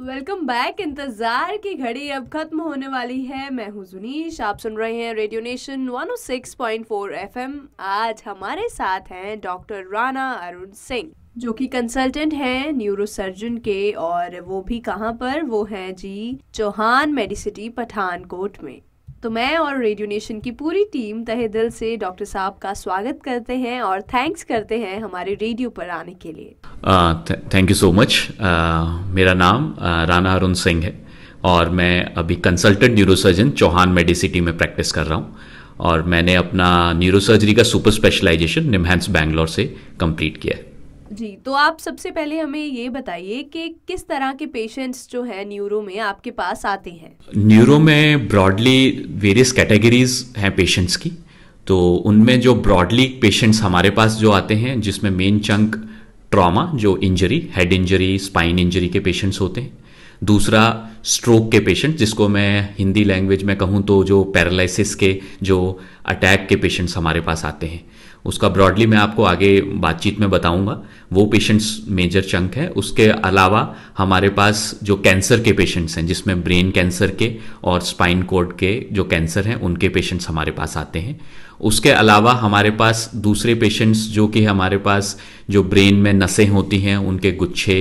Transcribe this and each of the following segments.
welcome back इंतजार की घड़ी अब खत्म होने वाली है मैं हूँ जुनीश आप सुन रहे हैं रेडियो नेशन 106.4 एफएम आज हमारे साथ हैं डॉक्टर राणा अरुण सिंह जो कि कंसल्टेंट हैं न्यूरोसर्जन के और वो भी कहाँ पर वो हैं जी चौहान मेडिसिटी पठानकोट में तो मैं और रेडियो नेशन की पूरी टीम तहे दिल से डॉक्टर साहब का स्वागत करते हैं और थैंक्स करते हैं हमारे रेडियो पर आने के लिए थैंक यू सो मच मेरा नाम राना अरुण सिंह है और मैं अभी कंसल्टेंट न्यूरोसर्जन चौहान मेडिसिटी में प्रैक्टिस कर रहा हूँ और मैंने अपना न्यूरोसर्जरी का सुपर स्पेशलाइजेशन निमहैंस बैंगलोर से कंप्लीट किया है जी तो आप सबसे पहले हमें ये बताइए कि किस तरह के पेशेंट्स जो है न्यूरो में आपके पास आते हैं न्यूरो में ब्रॉडली वेरियस कैटेगरीज हैं पेशेंट्स की तो उनमें जो ब्रॉडली पेशेंट्स हमारे पास जो आते हैं जिसमें मेन चंक ट्रॉमा जो injury head injury spine injury के पेशेंट्स होते हैं दूसरा स्ट्रोक के पेशेंट जिसको मैं हिंदी लैंग्वेज में कहूँ तो जो पैरालिसिस के जो अटैक के पेशेंट्स हमारे पास आते हैं उसका ब्रॉडली मैं आपको आगे बातचीत में बताऊंगा वो पेशेंट्स मेजर चंक है उसके अलावा हमारे पास जो कैंसर के पेशेंट्स हैं जिसमें ब्रेन कैंसर के और स्पाइन कोड के जो कैंसर हैं उनके पेशेंट्स हमारे पास आते हैं उसके अलावा हमारे पास दूसरे पेशेंट्स जो कि हमारे पास जो ब्रेन में नसें होती हैं उनके गुच्छे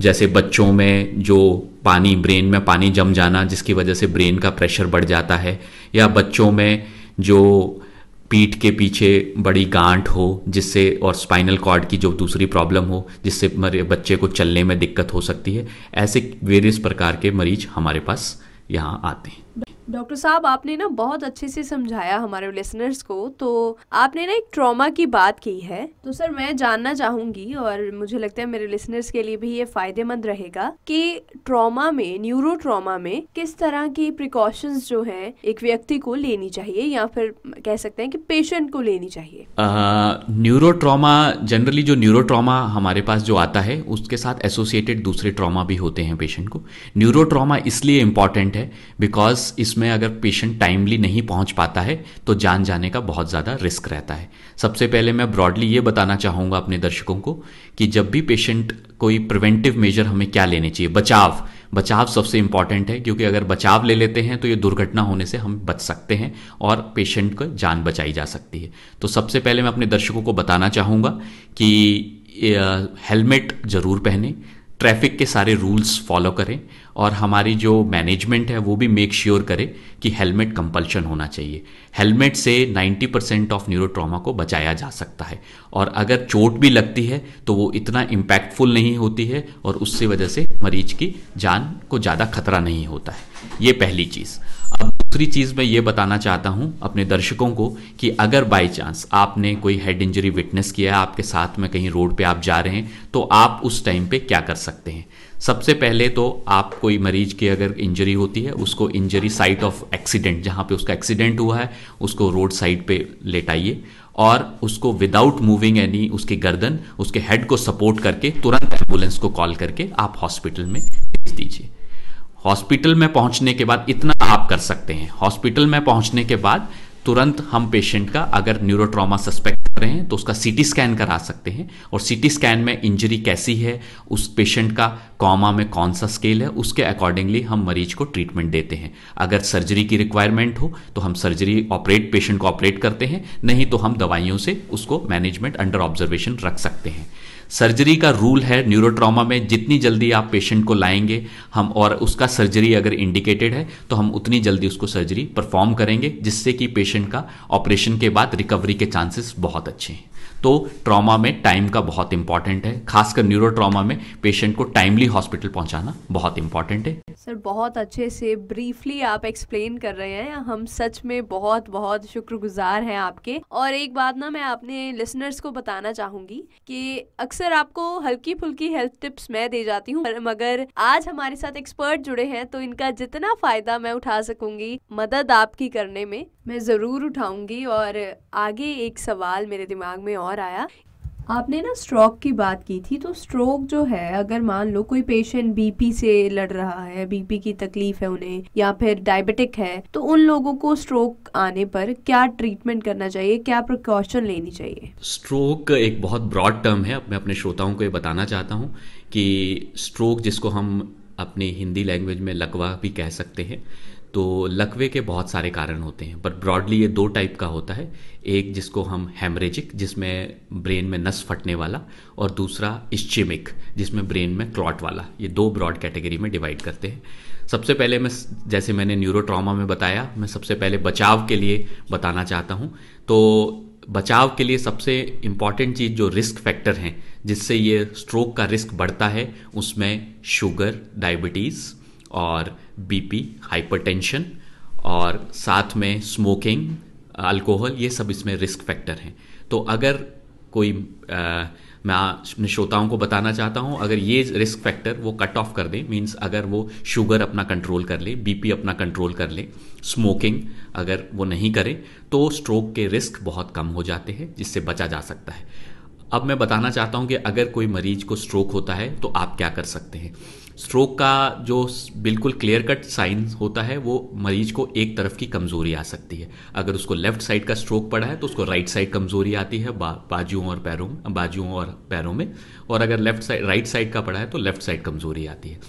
जैसे बच्चों में जो पानी ब्रेन में पानी जम जाना जिसकी वजह से ब्रेन का प्रेशर बढ़ जाता है या बच्चों में जो पीठ के पीछे बड़ी गांठ हो जिससे और स्पाइनल कॉर्ड की जो दूसरी प्रॉब्लम हो जिससे बच्चे को चलने में दिक्कत हो सकती है ऐसे वेरियस प्रकार के मरीज हमारे पास यहाँ आते हैं डॉक्टर साहब आपने ना बहुत अच्छे से समझाया हमारे लिसनर्स को तो आपने ना एक ट्रॉमा की बात की है तो सर मैं जानना चाहूंगी और मुझे लगता है मेरे लिसनर्स के लिए भी ये फ़ायदेमंद रहेगा कि ट्रॉमा में न्यूरो ट्रॉमा में किस तरह की प्रिकॉशंस जो है एक व्यक्ति को लेनी चाहिए या फिर कह सकते हैं कि पेशेंट को लेनी चाहिए न्यूरो ट्रॉमा जनरली जो न्यूरो ट्रॉमा हमारे पास जो आता है उसके साथ एसोसिएटेड दूसरे ट्रॉमा भी होते हैं पेशेंट को न्यूरो ट्रॉमा इसलिए इम्पोर्टेंट है बिकॉज इसमें जिसमें अगर पेशेंट टाइमली नहीं पहुंच पाता है तो जान जाने का बहुत ज़्यादा रिस्क रहता है सबसे पहले मैं ब्रॉडली ये बताना चाहूँगा अपने दर्शकों को कि जब भी पेशेंट कोई प्रिवेंटिव मेजर हमें क्या लेने चाहिए बचाव बचाव सबसे इंपॉर्टेंट है क्योंकि अगर बचाव ले लेते हैं तो ये दुर्घटना होने से हम बच सकते हैं और पेशेंट को जान बचाई जा सकती है तो सबसे पहले मैं अपने दर्शकों को बताना चाहूँगा कि हेलमेट ज़रूर पहने ट्रैफिक के सारे रूल्स फॉलो करें और हमारी जो मैनेजमेंट है वो भी मेक श्योर करें करे कि हेलमेट कंपल्शन होना चाहिए हेलमेट से 90 परसेंट ऑफ न्यूरोट्रामा को बचाया जा सकता है और अगर चोट भी लगती है तो वो इतना इम्पैक्टफुल नहीं होती है और उससे वजह से मरीज की जान को ज़्यादा खतरा नहीं होता है ये पहली चीज़ दूसरी चीज़ मैं ये बताना चाहता हूं अपने दर्शकों को कि अगर बाई चांस आपने कोई हेड इंजरी विटनेस किया है आपके साथ में कहीं रोड पे आप जा रहे हैं तो आप उस टाइम पे क्या कर सकते हैं सबसे पहले तो आप कोई मरीज की अगर इंजरी होती है उसको इंजरी साइट ऑफ एक्सीडेंट जहाँ पे उसका एक्सीडेंट हुआ है उसको रोड साइड पे लेटाइए और उसको विदाउट मूविंग एनी उसकी गर्दन उसके हेड को सपोर्ट करके तुरंत एम्बुलेंस को कॉल करके आप हॉस्पिटल में भेज दीजिए हॉस्पिटल में पहुंचने के बाद इतना आप कर सकते हैं हॉस्पिटल में पहुंचने के बाद तुरंत हम पेशेंट का अगर न्यूरोट्रॉमा सस्पेक्ट कर रहे हैं तो उसका सीटी स्कैन करा सकते हैं और सीटी स्कैन में इंजरी कैसी है उस पेशेंट का कॉमा में कौन सा स्केल है उसके अकॉर्डिंगली हम मरीज को ट्रीटमेंट देते हैं अगर सर्जरी की रिक्वायरमेंट हो तो हम सर्जरी ऑपरेट पेशेंट को ऑपरेट करते हैं नहीं तो हम दवाइयों से उसको मैनेजमेंट अंडर ऑब्जर्वेशन रख सकते हैं सर्जरी का रूल है न्यूरोट्रामा में जितनी जल्दी आप पेशेंट को लाएंगे हम और उसका सर्जरी अगर इंडिकेटेड है तो हम उतनी जल्दी उसको सर्जरी परफॉर्म करेंगे जिससे कि पेशेंट का ऑपरेशन के बाद रिकवरी के चांसेस बहुत अच्छे हैं तो ट्रॉमा में टाइम का बहुत इंपॉर्टेंट है खासकर न्यूरो ट्रॉमा में पेशेंट को टाइमली हॉस्पिटल पहुंचाना बहुत इंपॉर्टेंट है सर बहुत अच्छे से ब्रीफली आप एक्सप्लेन कर रहे हैं हम सच में बहुत बहुत शुक्रगुजार हैं आपके और एक बात ना मैं अपने लिसनर्स को बताना चाहूंगी कि अक्सर आपको हल्की फुल्की हेल्थ टिप्स मैं दे जाती हूँ मगर आज हमारे साथ एक्सपर्ट जुड़े हैं तो इनका जितना फायदा मैं उठा सकूंगी मदद आपकी करने में मैं जरूर उठाऊंगी और आगे एक सवाल मेरे दिमाग में और और आया आपने ना स्ट्रोक की बात की थी तो स्ट्रोक जो है अगर मान लो कोई पेशेंट बीपी से लड़ रहा है बीपी की तकलीफ है उन्हें या फिर डायबिटिक है तो उन लोगों को स्ट्रोक आने पर क्या ट्रीटमेंट करना चाहिए क्या प्रिकॉशन लेनी चाहिए स्ट्रोक एक बहुत ब्रॉड टर्म है मैं अपने श्रोताओं को ये बताना चाहता हूँ कि स्ट्रोक जिसको हम अपनी हिंदी लैंग्वेज में लकवा भी कह सकते हैं तो लकवे के बहुत सारे कारण होते हैं पर ब्रॉडली ये दो टाइप का होता है एक जिसको हम हेमरेजिक जिसमें ब्रेन में नस फटने वाला और दूसरा इश्चिमिक जिसमें ब्रेन में क्लॉट वाला ये दो ब्रॉड कैटेगरी में डिवाइड करते हैं सबसे पहले मैं जैसे मैंने न्यूरोट्रामा में बताया मैं सबसे पहले बचाव के लिए बताना चाहता हूँ तो बचाव के लिए सबसे इम्पॉर्टेंट चीज़ जो रिस्क फैक्टर हैं जिससे ये स्ट्रोक का रिस्क बढ़ता है उसमें शुगर डायबिटीज़ और बीपी हाइपरटेंशन और साथ में स्मोकिंग अल्कोहल ये सब इसमें रिस्क फैक्टर हैं तो अगर कोई आ, मैं अपने श्रोताओं को बताना चाहता हूँ अगर ये रिस्क फैक्टर वो कट ऑफ कर दें मीन्स अगर वो शुगर अपना कंट्रोल कर ले बीपी अपना कंट्रोल कर ले स्मोकिंग अगर वो नहीं करें तो स्ट्रोक के रिस्क बहुत कम हो जाते हैं जिससे बचा जा सकता है अब मैं बताना चाहता हूँ कि अगर कोई मरीज को स्ट्रोक होता है तो आप क्या कर सकते हैं स्ट्रोक का जो बिल्कुल क्लियर कट साइन होता है वो मरीज को एक तरफ की कमज़ोरी आ सकती है अगर उसको लेफ्ट साइड का स्ट्रोक पड़ा है तो उसको राइट साइड कमज़ोरी आती है बा, बाजुओं और पैरों बाजुओं और पैरों में और अगर लेफ्ट साइड राइट साइड का पड़ा है तो लेफ्ट साइड कमज़ोरी आती है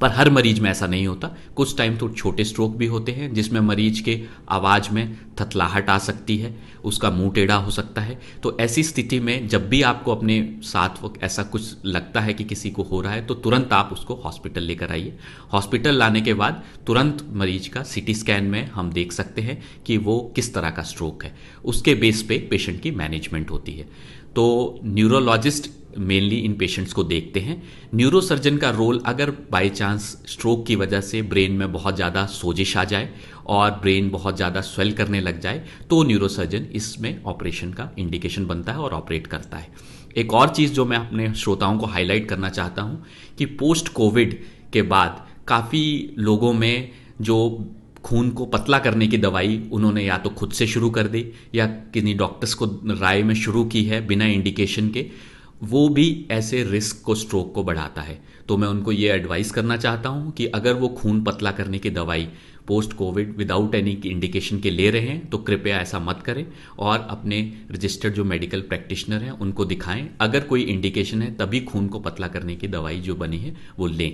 पर हर मरीज में ऐसा नहीं होता कुछ टाइम तो छोटे स्ट्रोक भी होते हैं जिसमें मरीज के आवाज़ में थतलाहट आ सकती है उसका मुंह टेढ़ा हो सकता है तो ऐसी स्थिति में जब भी आपको अपने साथ ऐसा कुछ लगता है कि किसी को हो रहा है तो तुरंत आप उसको हॉस्पिटल लेकर आइए हॉस्पिटल लाने के बाद तुरंत मरीज का सिटी स्कैन में हम देख सकते हैं कि वो किस तरह का स्ट्रोक है उसके बेस पे पेशेंट की मैनेजमेंट होती है तो न्यूरोलॉजिस्ट मेनली इन पेशेंट्स को देखते हैं न्यूरोसर्जन का रोल अगर बाई चांस स्ट्रोक की वजह से ब्रेन में बहुत ज़्यादा सोजिश आ जाए और ब्रेन बहुत ज़्यादा स्वेल करने लग जाए तो न्यूरोसर्जन इसमें ऑपरेशन का इंडिकेशन बनता है और ऑपरेट करता है एक और चीज़ जो मैं अपने श्रोताओं को हाईलाइट करना चाहता हूँ कि पोस्ट कोविड के बाद काफ़ी लोगों में जो खून को पतला करने की दवाई उन्होंने या तो खुद से शुरू कर दी या किन्हीं डॉक्टर्स को राय में शुरू की है बिना इंडिकेशन के वो भी ऐसे रिस्क को स्ट्रोक को बढ़ाता है तो मैं उनको ये एडवाइस करना चाहता हूँ कि अगर वो खून पतला करने की दवाई post COVID without any indication के ले रहे हैं तो कृपया ऐसा मत करें और अपने रजिस्टर्ड जो मेडिकल प्रैक्टिशनर हैं उनको दिखाएं अगर कोई इंडिकेशन है तभी खून को पतला करने की दवाई जो बनी है वो लें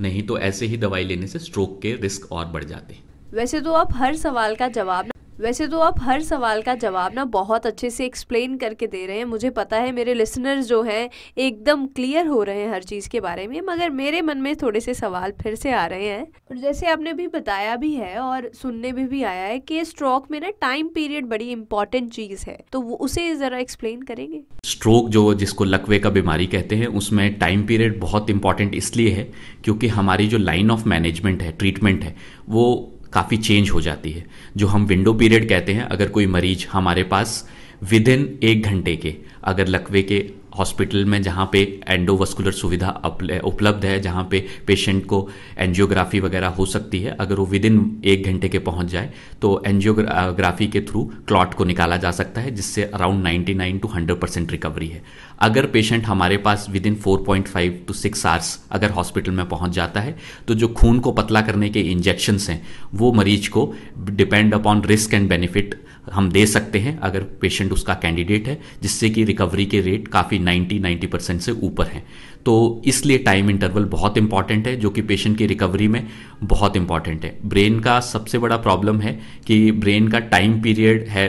नहीं तो ऐसे ही दवाई लेने से स्ट्रोक के रिस्क और बढ़ जाते हैं वैसे तो आप हर सवाल का जवाब वैसे तो आप हर सवाल का जवाब ना बहुत अच्छे से एक्सप्लेन करके दे रहे हैं मुझे पता है मेरे लिसनर्स जो हैं एकदम क्लियर हो रहे हैं हर चीज़ के बारे में मगर मेरे मन में थोड़े से सवाल फिर से आ रहे हैं और जैसे आपने भी बताया भी है और सुनने भी भी आया है कि स्ट्रोक में ना टाइम पीरियड बड़ी इंपॉर्टेंट चीज़ है तो वो उसे ज़रा एक्सप्लेन करेंगे स्ट्रोक जो जिसको लकवे का बीमारी कहते हैं उसमें टाइम पीरियड बहुत इंपॉर्टेंट इसलिए है क्योंकि हमारी जो लाइन ऑफ मैनेजमेंट है ट्रीटमेंट है वो काफ़ी चेंज हो जाती है जो हम विंडो पीरियड कहते हैं अगर कोई मरीज हमारे पास विद इन एक घंटे के अगर लकवे के हॉस्पिटल में जहाँ पे एंडोवस्कुलर सुविधा उपलब्ध है जहाँ पे पेशेंट को एंजियोग्राफी वगैरह हो सकती है अगर वो विद इन एक घंटे के पहुँच जाए तो एंजियोग्राफी के थ्रू क्लॉट को निकाला जा सकता है जिससे around 99 to hundred percent recovery है अगर पेशेंट हमारे पास within four point five to six hours अगर हॉस्पिटल में पहुँच जाता है तो जो खून को पतला करने के इंजेक्शंस हैं वो मरीज को depend upon risk and benefit हम दे सकते हैं अगर पेशेंट उसका कैंडिडेट है जिससे कि रिकवरी के रेट काफ़ी काफ़ी 90 90 परसेंट से ऊपर हैं तो इसलिए टाइम इंटरवल बहुत इंपॉर्टेंट है जो कि पेशेंट की रिकवरी में बहुत इंपॉर्टेंट है ब्रेन का सबसे बड़ा प्रॉब्लम है कि ब्रेन का टाइम पीरियड है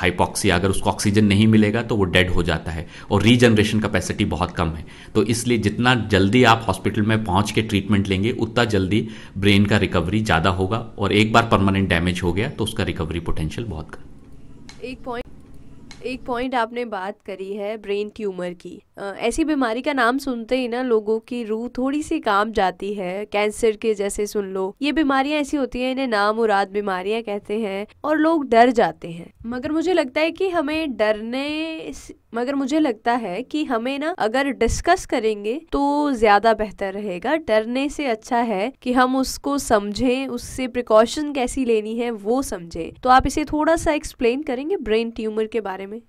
हाइपॉक्सिया अगर उसको ऑक्सीजन नहीं मिलेगा तो वो डेड हो जाता है और रीजनरेशन कैपेसिटी बहुत कम है तो इसलिए जितना जल्दी आप हॉस्पिटल में पहुँच के ट्रीटमेंट लेंगे उतना जल्दी ब्रेन का रिकवरी ज़्यादा होगा और एक बार परमानेंट डैमेज हो गया तो उसका रिकवरी पोटेंशियल बहुत कम एक पॉइंट एक पॉइंट आपने बात करी है ब्रेन ट्यूमर की ऐसी बीमारी का नाम सुनते ही ना लोगों की रूह थोड़ी सी काम जाती है कैंसर के जैसे सुन लो ये बीमारियां ऐसी होती हैं इन्हें नाम उराद बीमारियां कहते हैं और लोग डर जाते हैं मगर मुझे लगता है कि हमें डरने मगर मुझे लगता है कि हमें ना अगर डिस्कस करेंगे तो ज़्यादा बेहतर रहेगा डरने से अच्छा है कि हम उसको समझें उससे प्रिकॉशन कैसी लेनी है वो समझें तो आप इसे थोड़ा सा एक्सप्लेन करेंगे ब्रेन ट्यूमर के बारे में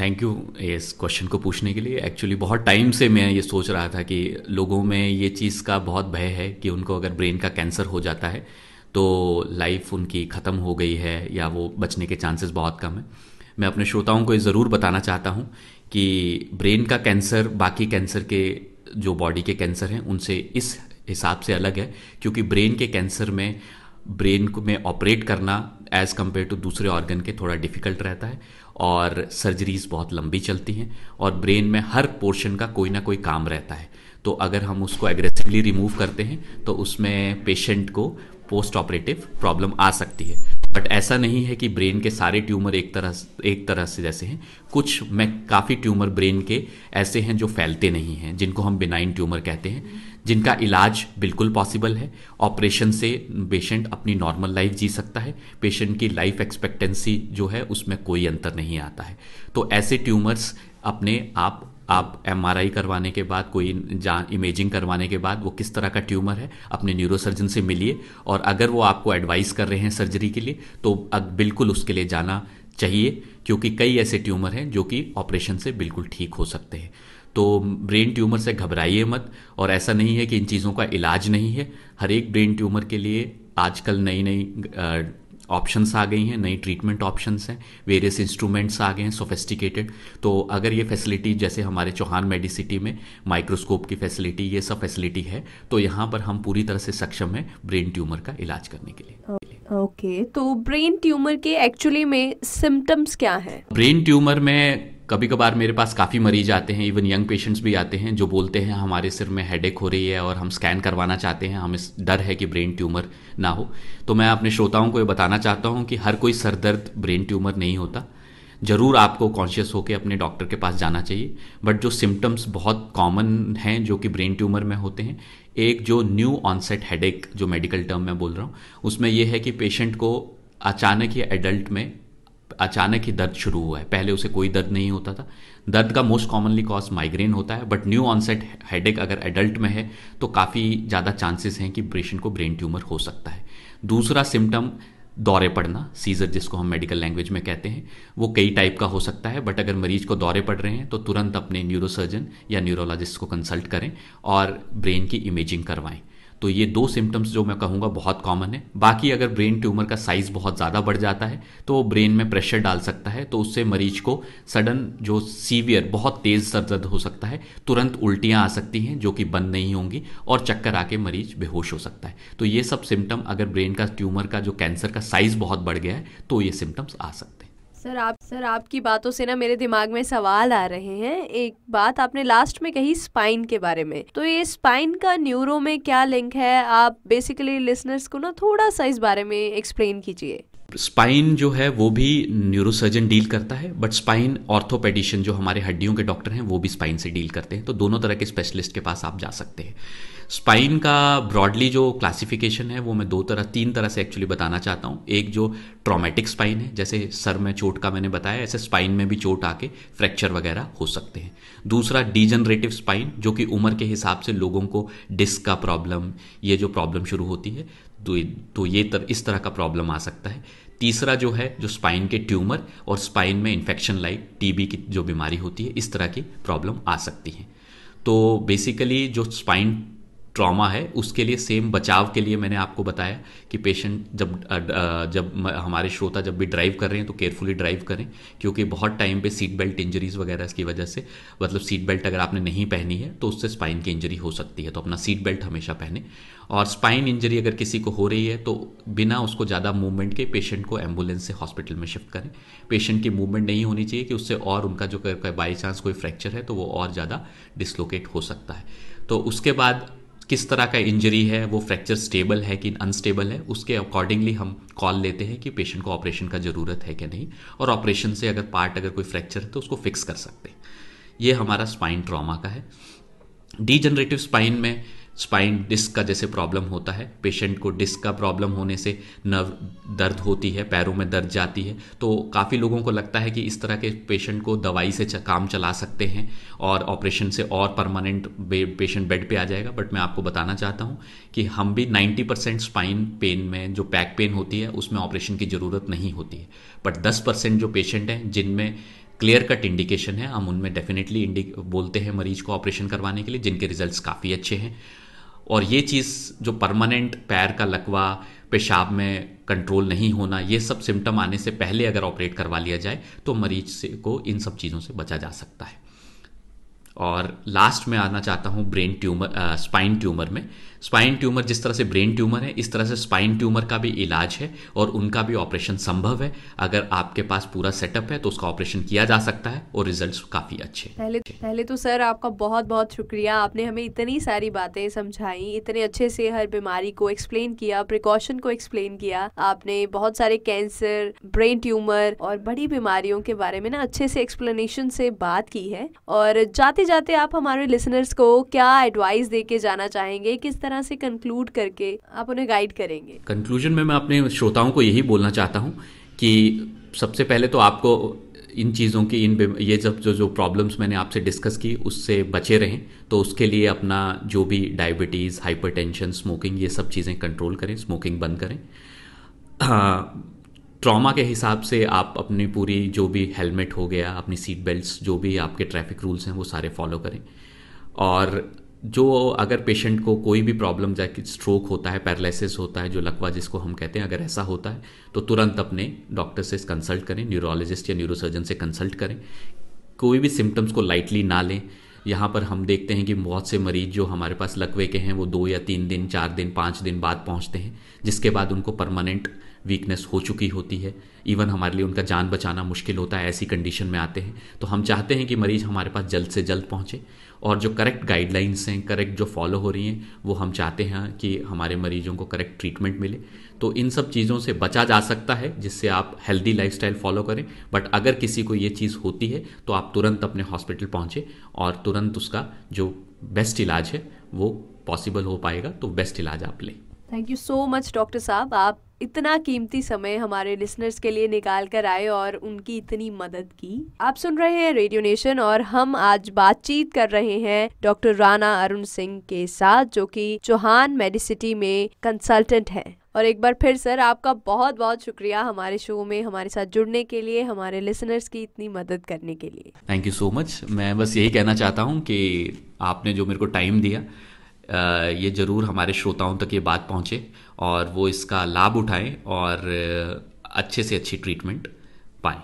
थैंक यू इस क्वेश्चन को पूछने के लिए एक्चुअली बहुत टाइम से मैं ये सोच रहा था कि लोगों में ये चीज़ का बहुत भय है कि उनको अगर ब्रेन का कैंसर हो जाता है तो लाइफ उनकी ख़त्म हो गई है या वो बचने के चांसेस बहुत कम है मैं अपने श्रोताओं को ये ज़रूर बताना चाहता हूँ कि ब्रेन का कैंसर बाकी कैंसर के जो बॉडी के कैंसर हैं उनसे इस हिसाब से अलग है क्योंकि ब्रेन के कैंसर में ब्रेन को में ऑपरेट करना एज़ कम्पेयर टू दूसरे ऑर्गन के थोड़ा डिफ़िकल्ट रहता है और सर्जरीज बहुत लंबी चलती हैं और ब्रेन में हर पोर्शन का कोई ना कोई काम रहता है तो अगर हम उसको एग्रेसिवली रिमूव करते हैं तो उसमें पेशेंट को पोस्ट ऑपरेटिव प्रॉब्लम आ सकती है बट ऐसा नहीं है कि ब्रेन के सारे ट्यूमर एक तरह एक तरह से जैसे हैं कुछ मैं काफ़ी ट्यूमर ब्रेन के ऐसे हैं जो फैलते नहीं हैं जिनको हम बिनाइन ट्यूमर कहते हैं जिनका इलाज बिल्कुल पॉसिबल है ऑपरेशन से पेशेंट अपनी नॉर्मल लाइफ जी सकता है पेशेंट की लाइफ एक्सपेक्टेंसी जो है उसमें कोई अंतर नहीं आता है तो ऐसे ट्यूमर्स अपने आप आप एम करवाने के बाद कोई जान इमेजिंग करवाने के बाद वो किस तरह का ट्यूमर है अपने न्यूरोसर्जन से मिलिए और अगर वो आपको एडवाइस कर रहे हैं सर्जरी के लिए तो बिल्कुल उसके लिए जाना चाहिए क्योंकि कई ऐसे ट्यूमर हैं जो कि ऑपरेशन से बिल्कुल ठीक हो सकते हैं तो ब्रेन ट्यूमर से घबराइए मत और ऐसा नहीं है कि इन चीज़ों का इलाज नहीं है हर एक ब्रेन ट्यूमर के लिए आजकल नई नई ऑप्शंस आ गई हैं नई ट्रीटमेंट ऑप्शंस हैं वेरियस इंस्ट्रूमेंट्स आ गए हैं सोफेस्टिकेटेड तो अगर ये फैसिलिटी जैसे हमारे चौहान मेडिसिटी में माइक्रोस्कोप की फैसिलिटी ये सब फैसिलिटी है तो यहाँ पर हम पूरी तरह से सक्षम है ब्रेन ट्यूमर का इलाज करने के लिए ओके okay, तो ब्रेन ट्यूमर के एक्चुअली में सिम्टम्स क्या है ब्रेन ट्यूमर में कभी कभार मेरे पास काफ़ी मरीज आते हैं इवन यंग पेशेंट्स भी आते हैं जो बोलते हैं हमारे सिर में हेडेक हो रही है और हम स्कैन करवाना चाहते हैं हमें डर है कि ब्रेन ट्यूमर ना हो तो मैं अपने श्रोताओं को ये बताना चाहता हूँ कि हर कोई सर दर्द ब्रेन ट्यूमर नहीं होता ज़रूर आपको कॉन्शियस होकर अपने डॉक्टर के पास जाना चाहिए बट जो सिम्टम्स बहुत कॉमन हैं जो कि ब्रेन ट्यूमर में होते हैं एक जो न्यू ऑनसेट हेडेक जो मेडिकल टर्म में बोल रहा हूँ उसमें यह है कि पेशेंट को अचानक ही एडल्ट में अचानक ही दर्द शुरू हुआ है पहले उसे कोई दर्द नहीं होता था दर्द का मोस्ट कॉमनली कॉज माइग्रेन होता है बट न्यू ऑनसेट हेडेक अगर एडल्ट में है तो काफ़ी ज़्यादा चांसेस हैं कि पेशेंट को ब्रेन ट्यूमर हो सकता है दूसरा सिम्टम दौरे पड़ना सीजर जिसको हम मेडिकल लैंग्वेज में कहते हैं वो कई टाइप का हो सकता है बट अगर मरीज को दौरे पड़ रहे हैं तो तुरंत अपने न्यूरोसर्जन या न्यूरोलॉजिस्ट को कंसल्ट करें और ब्रेन की इमेजिंग करवाएं तो ये दो सिम्टम्स जो मैं कहूँगा बहुत कॉमन है बाकी अगर ब्रेन ट्यूमर का साइज़ बहुत ज़्यादा बढ़ जाता है तो वो ब्रेन में प्रेशर डाल सकता है तो उससे मरीज को सडन जो सीवियर बहुत तेज़ सर दर्द हो सकता है तुरंत उल्टियाँ आ सकती हैं जो कि बंद नहीं होंगी और चक्कर आके मरीज बेहोश हो सकता है तो ये सब सिम्टम अगर ब्रेन का ट्यूमर का जो कैंसर का साइज़ बहुत बढ़ गया है तो ये सिम्टम्स आ सकते हैं सर आप सर आपकी बातों से ना मेरे दिमाग में सवाल आ रहे हैं एक बात आपने लास्ट में कही स्पाइन के बारे में तो ये स्पाइन का न्यूरो में क्या लिंक है आप बेसिकली लिसनर्स को ना थोड़ा सा इस बारे में एक्सप्लेन कीजिए स्पाइन जो है वो भी न्यूरोसर्जन डील करता है बट स्पाइन ऑर्थोपेडिशन जो हमारे हड्डियों के डॉक्टर हैं वो भी स्पाइन से डील करते हैं तो दोनों तरह के स्पेशलिस्ट के पास आप जा सकते हैं स्पाइन का ब्रॉडली जो क्लासिफिकेशन है वो मैं दो तरह तीन तरह से एक्चुअली बताना चाहता हूँ एक जो ट्रॉमेटिक स्पाइन है जैसे सर में चोट का मैंने बताया ऐसे स्पाइन में भी चोट आके फ्रैक्चर वगैरह हो सकते हैं दूसरा डीजनरेटिव स्पाइन जो कि उम्र के हिसाब से लोगों को डिस्क का प्रॉब्लम ये जो प्रॉब्लम शुरू होती है तो तो ये तर, इस तरह का प्रॉब्लम आ सकता है तीसरा जो है जो स्पाइन के ट्यूमर और स्पाइन में इन्फेक्शन लाइक टीबी की जो बीमारी होती है इस तरह की प्रॉब्लम आ सकती है तो बेसिकली जो स्पाइन ट्रॉमा है उसके लिए सेम बचाव के लिए मैंने आपको बताया कि पेशेंट जब जब हमारे श्रोता जब भी ड्राइव कर रहे हैं तो केयरफुली ड्राइव करें क्योंकि बहुत टाइम पे सीट बेल्ट इंजरीज वगैरह की वजह से मतलब सीट बेल्ट अगर आपने नहीं पहनी है तो उससे स्पाइन की इंजरी हो सकती है तो अपना सीट बेल्ट हमेशा पहने और स्पाइन इंजरी अगर किसी को हो रही है तो बिना उसको ज़्यादा मूवमेंट के पेशेंट को एम्बुलेंस से हॉस्पिटल में शिफ्ट करें पेशेंट की मूवमेंट नहीं होनी चाहिए कि उससे और उनका जो बाई चांस कोई फ्रैक्चर है तो वो और ज़्यादा डिसलोकेट हो सकता है तो उसके बाद किस तरह का इंजरी है वो फ्रैक्चर स्टेबल है कि अनस्टेबल है उसके अकॉर्डिंगली हम कॉल लेते हैं कि पेशेंट को ऑपरेशन का ज़रूरत है कि नहीं और ऑपरेशन से अगर पार्ट अगर कोई फ्रैक्चर है तो उसको फिक्स कर सकते हैं ये हमारा स्पाइन ट्रॉमा का है डीजनरेटिव स्पाइन में स्पाइन डिस्क का जैसे प्रॉब्लम होता है पेशेंट को डिस्क का प्रॉब्लम होने से नर्व दर्द होती है पैरों में दर्द जाती है तो काफ़ी लोगों को लगता है कि इस तरह के पेशेंट को दवाई से काम चला सकते हैं और ऑपरेशन से और परमानेंट पेशेंट बेड पे आ जाएगा बट मैं आपको बताना चाहता हूँ कि हम भी 90 परसेंट स्पाइन पेन में जो पैक पेन होती है उसमें ऑपरेशन की ज़रूरत नहीं होती है बट 10 परसेंट जो पेशेंट हैं जिनमें क्लियर कट इंडिकेशन है हम उनमें डेफिनेटली बोलते हैं मरीज को ऑपरेशन करवाने के लिए जिनके रिजल्ट काफ़ी अच्छे हैं और ये चीज़ जो परमानेंट पैर का लकवा पेशाब में कंट्रोल नहीं होना ये सब सिम्टम आने से पहले अगर ऑपरेट करवा लिया जाए तो मरीज से को इन सब चीज़ों से बचा जा सकता है और लास्ट में आना चाहता हूँ ब्रेन ट्यूमर स्पाइन ट्यूमर में स्पाइन ट्यूमर जिस तरह से ब्रेन ट्यूमर है इस तरह से स्पाइन ट्यूमर का भी इलाज है और उनका भी ऑपरेशन संभव है अगर आपके पास पूरा सेटअप है तो उसका ऑपरेशन किया जा सकता है और रिजल्ट काफ़ी अच्छे पहले पहले तो सर आपका बहुत बहुत शुक्रिया आपने हमें इतनी सारी बातें समझाई इतने अच्छे से हर बीमारी को एक्सप्लेन किया प्रिकॉशन को एक्सप्लेन किया आपने बहुत सारे कैंसर ब्रेन ट्यूमर और बड़ी बीमारियों के बारे में ना अच्छे से एक्सप्लेनेशन से बात की है और जाते जाते आप हमारे लिसनर्स को क्या एडवाइस दे के जाना चाहेंगे किस तरह तरह से कंक्लूड करके आप उन्हें गाइड करेंगे कंक्लूजन में मैं अपने श्रोताओं को यही बोलना चाहता हूँ कि सबसे पहले तो आपको इन चीज़ों की इन ये जब जो जो प्रॉब्लम्स मैंने आपसे डिस्कस की उससे बचे रहें तो उसके लिए अपना जो भी डायबिटीज़ हाइपरटेंशन स्मोकिंग ये सब चीज़ें कंट्रोल करें स्मोकिंग बंद करें ट्रॉमा हाँ, के हिसाब से आप अपनी पूरी जो भी हेलमेट हो गया अपनी सीट बेल्ट्स जो भी आपके ट्रैफिक रूल्स हैं वो सारे फॉलो करें और जो अगर पेशेंट को कोई भी प्रॉब्लम जैसे स्ट्रोक होता है पैरालिसिस होता है जो लकवा जिसको हम कहते हैं अगर ऐसा होता है तो तुरंत अपने डॉक्टर से कंसल्ट करें न्यूरोलॉजिस्ट या न्यूरोसर्जन से कंसल्ट करें कोई भी सिम्टम्स को लाइटली ना लें यहाँ पर हम देखते हैं कि बहुत से मरीज जो हमारे पास लकवे के हैं वो दो या तीन दिन चार दिन पाँच दिन बाद पहुँचते हैं जिसके बाद उनको परमानेंट वीकनेस हो चुकी होती है इवन हमारे लिए उनका जान बचाना मुश्किल होता है ऐसी कंडीशन में आते हैं तो हम चाहते हैं कि मरीज़ हमारे पास जल्द से जल्द पहुँचे और जो करेक्ट गाइडलाइंस हैं करेक्ट जो फॉलो हो रही हैं वो हम चाहते हैं कि हमारे मरीजों को करेक्ट ट्रीटमेंट मिले तो इन सब चीज़ों से बचा जा सकता है जिससे आप हेल्दी लाइफस्टाइल फॉलो करें बट अगर किसी को ये चीज़ होती है तो आप तुरंत अपने हॉस्पिटल पहुँचें और तुरंत उसका जो बेस्ट इलाज है वो पॉसिबल हो पाएगा तो बेस्ट इलाज आप लें thank you so much doctor साहब आप इतना कीमती समय हमारे लिसनर्स के लिए निकाल कर आए और उनकी इतनी मदद की आप सुन रहे हैं रेडियो नेशन और हम आज बातचीत कर रहे हैं डॉक्टर राणा अरुण सिंह के साथ जो कि चौहान मेडिसिटी में कंसल्टेंट हैं और एक बार फिर सर आपका बहुत बहुत शुक्रिया हमारे शो में हमारे साथ जुड़ने के लिए हमारे लिसनर्स की इतनी मदद करने के लिए थैंक यू सो मच मैं बस यही कहना चाहता हूँ कि आपने जो मेरे को टाइम दिया ये ज़रूर हमारे श्रोताओं तक ये बात पहुँचे और वो इसका लाभ उठाएं और अच्छे से अच्छी ट्रीटमेंट पाएं